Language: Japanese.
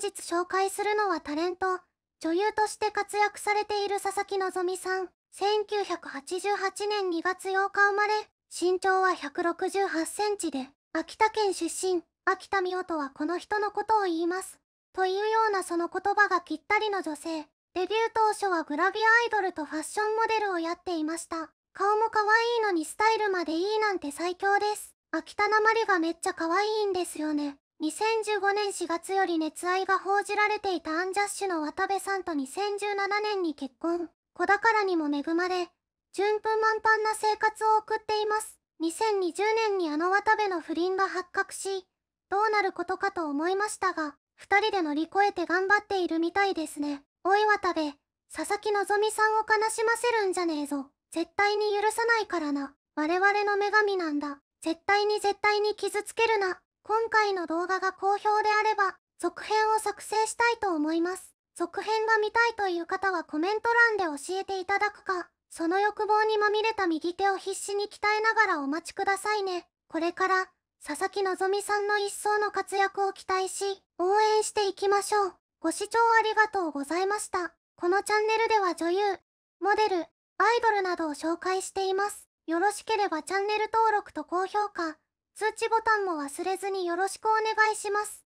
本日紹介するのはタレント、女優として活躍されている佐々木希さん。1988年2月8日生まれ、身長は168センチで、秋田県出身、秋田美音はこの人のことを言います。というようなその言葉がぴったりの女性。デビュー当初はグラビアアイドルとファッションモデルをやっていました。顔も可愛いのにスタイルまでいいなんて最強です。秋田なまりがめっちゃ可愛いんですよね。2015年4月より熱愛が報じられていたアンジャッシュの渡部さんと2017年に結婚。子宝にも恵まれ、順風満帆な生活を送っています。2020年にあの渡部の不倫が発覚し、どうなることかと思いましたが、二人で乗り越えて頑張っているみたいですね。おい渡部、佐々木希さんを悲しませるんじゃねえぞ。絶対に許さないからな。我々の女神なんだ。絶対に絶対に傷つけるな。今回の動画が好評であれば、続編を作成したいと思います。続編が見たいという方はコメント欄で教えていただくか、その欲望にまみれた右手を必死に鍛えながらお待ちくださいね。これから、佐々木希さんの一層の活躍を期待し、応援していきましょう。ご視聴ありがとうございました。このチャンネルでは女優、モデル、アイドルなどを紹介しています。よろしければチャンネル登録と高評価、通知ボタンも忘れずによろしくお願いします。